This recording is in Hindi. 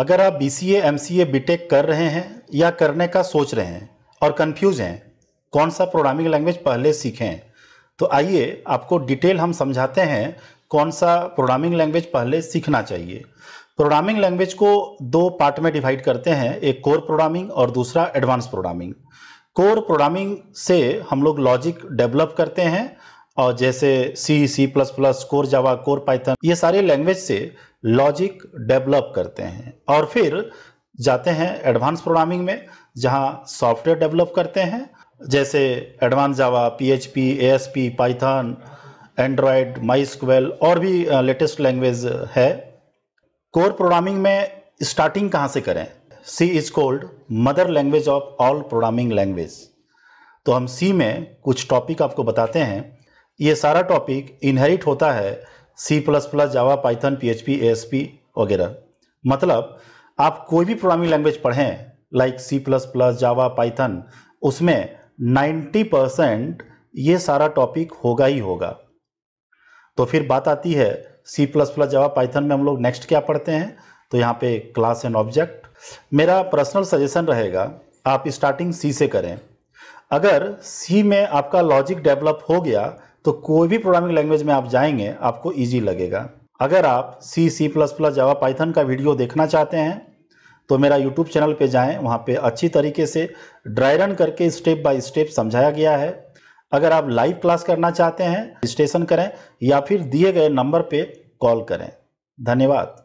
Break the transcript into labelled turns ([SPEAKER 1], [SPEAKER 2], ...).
[SPEAKER 1] अगर आप B C M C A B tech कर रहे हैं या करने का सोच रहे हैं और कंफ्यूज हैं कौन सा प्रोग्रामिंग लैंग्वेज पहले सीखें तो आइए आपको डिटेल हम समझाते हैं कौन सा प्रोग्रामिंग लैंग्वेज पहले सीखना चाहिए प्रोग्रामिंग लैंग्वेज को दो पार्ट में डिवाइड करते हैं एक कोर प्रोग्रामिंग और दूसरा एडवांस प्रोग्रामिंग कोर प्रोग्रामिंग से हम लोग लॉजिक डेवलप करते हैं और जैसे C C plus plus core Java core Python ये सारे लैंग्वेज से लॉजिक डेवलप करते हैं और फिर जाते हैं एडवांस प्रोग्रामिंग में जहाँ सॉफ्टवेयर डेवलप करते हैं जैसे advance Java P H P A S P Python Android MySQL और भी लेटेस्ट लैंग्वेज है कोर प्रोग्रामिंग में स्टार्टिंग कहाँ से करें C is called mother language of all programming language तो हम सी में कुछ टॉपिक आपको बताते हैं ये सारा टॉपिक इनहेरिट होता है C plus plus Java Python P H P A S P वगैरह मतलब आप कोई भी प्रोग्रामिंग लैंग्वेज पढ़ें like C plus plus Java Python उसमें 90 परसेंट ये सारा टॉपिक होगा ही होगा तो फिर बात आती है C plus plus Java Python में हम लोग नेक्स्ट क्या पढ़ते हैं तो यहाँ पे क्लास एंड ऑब्जेक्ट मेरा पर्सनल सजेशन रहेगा आप स्टार्टिंग सी से करें अगर सी में आपका लॉजिक डेवलप हो गया तो कोई भी प्रोग्रामिंग लैंग्वेज में आप जाएंगे आपको ईजी लगेगा अगर आप C C plus plus Java Python का वीडियो देखना चाहते हैं तो मेरा यूट्यूब चैनल पे जाएं वहाँ पे अच्छी तरीके से ड्राई रन करके स्टेप बाय स्टेप समझाया गया है अगर आप लाइव क्लास करना चाहते हैं रजिस्ट्रेशन करें या फिर दिए गए नंबर पे कॉल करें धन्यवाद